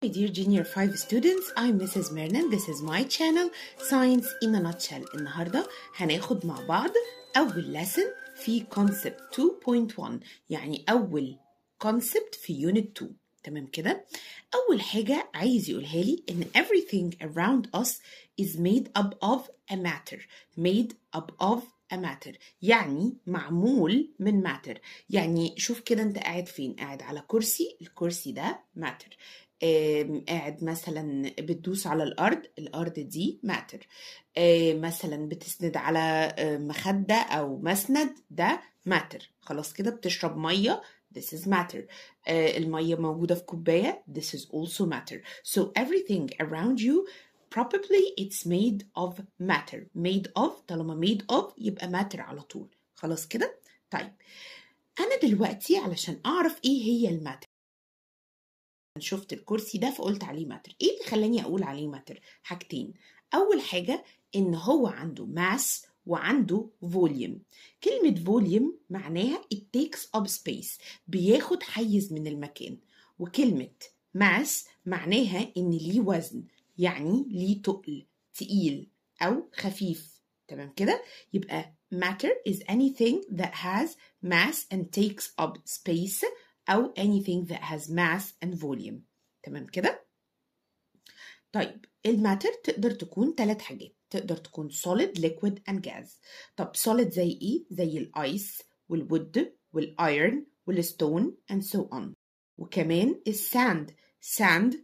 My dear Junior 5 students, I'm Mrs. Mernan. This is my channel Science in a Nutshell. النهاردة هناخد مع بعض أول lesson في concept 2.1 يعني أول concept في unit 2 تمام كده؟ أول حاجة عايز يقولها لي إن everything around us is made up of a matter made up of a matter يعني معمول من matter يعني شوف كده انت قاعد فين قاعد على كرسي الكرسي ده matter قاعد مثلا بتدوس على الارض الارض دي ماتر مثلا بتسند على مخده او مسند ده ماتر خلاص كده بتشرب ميه this is matter آه، المية موجودة في كوباية this is also matter so everything around you probably it's made of matter made of طالما made of يبقى matter على طول خلاص كده طيب أنا دلوقتي علشان أعرف إيه هي الماتر شفت الكرسي ده فقلت عليه متر ايه اللي خلاني اقول عليه متر حاجتين اول حاجه ان هو عنده ماس وعنده فوليوم كلمة فوليوم معناها it takes up space بياخد حيز من المكان وكلمة mass معناها إن ليه وزن يعني ليه تقل تقيل أو خفيف تمام كده يبقى matter is anything that has mass and takes up space أو anything that has mass and volume تمام كده؟ طيب الماتر تقدر تكون ثلاث حاجات تقدر تكون solid, liquid and gas طب solid زي إيه؟ زي الأيس والود والايرن والستون and so on وكمان الساند sand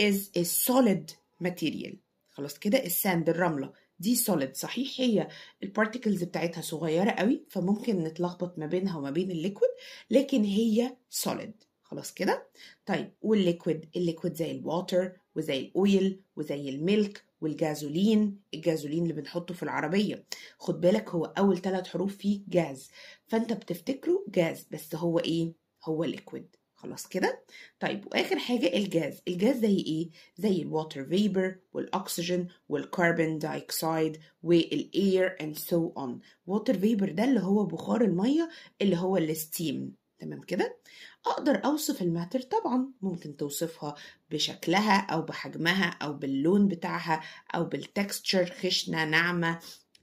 is a solid material خلاص كده الساند الرملة دي solid صحيح هي البارتيكلز بتاعتها صغيرة قوي فممكن نتلخبط ما بينها وما بين الليكويد لكن هي solid خلاص كده طيب والليكويد الليكويد زي الواتر وزي الاويل وزي الميلك والجازولين الجازولين اللي بنحطه في العربية خد بالك هو أول ثلاث حروف فيه جاز فأنت بتفتكره جاز بس هو إيه؟ هو ليكويد خلاص كده طيب واخر حاجه الجاز الجاز زي ايه زي الواتر فيبر والاكسجين والكربون دايكسايد والاير اند سو اون واتر فيبر ده اللي هو بخار الميه اللي هو الستيم تمام كده اقدر اوصف الماتر طبعا ممكن توصفها بشكلها او بحجمها او باللون بتاعها او بالتكستشر خشنه ناعمه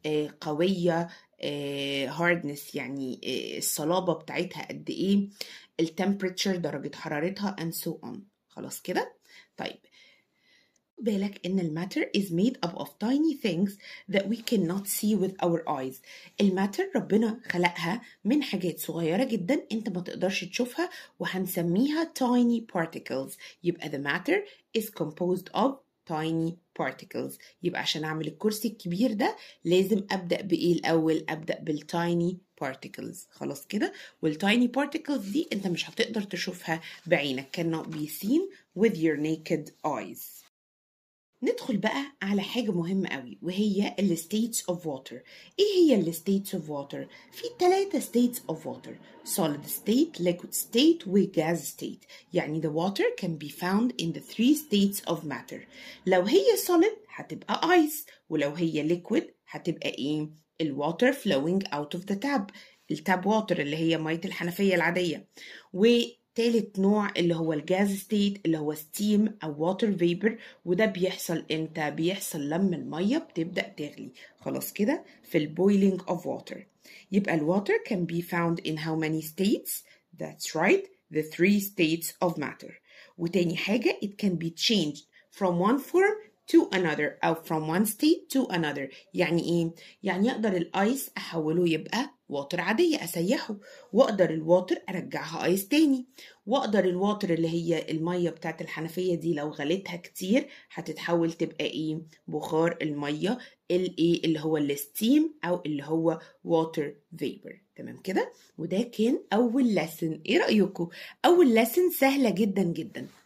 آه، قويه هاردنس آه، يعني آه، الصلابة بتاعتها قد ايه التمبريتشر درجة حرارتها and so on خلاص كده طيب بالك ان الماتر is made up of tiny things that we cannot see with our eyes الماتر ربنا خلقها من حاجات صغيرة جدا انت ما تقدرش تشوفها وهنسميها tiny particles يبقى the matter is composed of tiny particles يبقى عشان أعمل الكرسي الكبير ده لازم أبدأ بإيه الأول أبدأ بالتايني particles خلاص كده والتايني particles دي أنت مش هتقدر تشوفها بعينك cannot be seen with your naked eyes ندخل بقى على حاجة مهمة قوي وهي ال states of water ايه هي ال states of water؟ في ثلاثة states of water solid state, liquid state و gas state يعني the water can be found in the three states of matter لو هي solid هتبقى ice ولو هي liquid هتبقى ايه؟ Water flowing out of the tap التاب واتر اللي هي مية الحنفية العادية و تالت نوع اللي هو الجاز ستيت اللي هو ستيم او واتر فيبر وده بيحصل امتى بيحصل لما الميه بتبدا تغلي خلاص كده في البويلينج اوف واتر يبقى الواتر can be found in how many states that's right the three states of matter وتاني حاجه it can be changed from one form to another أو from one state to another يعني إيه؟ يعني يقدر الأيس أحوله يبقى ووتر عادية أسيحه وأقدر الواتر أرجعها آيس تاني وأقدر الواتر اللي هي المية بتاعت الحنفية دي لو غليتها كتير هتتحول تبقى إيه بخار المية الإيه اللي هو الستيم أو اللي هو واتر فيبر تمام كده وده كان أول لسن إيه رأيكم أول لسن سهلة جدا جدا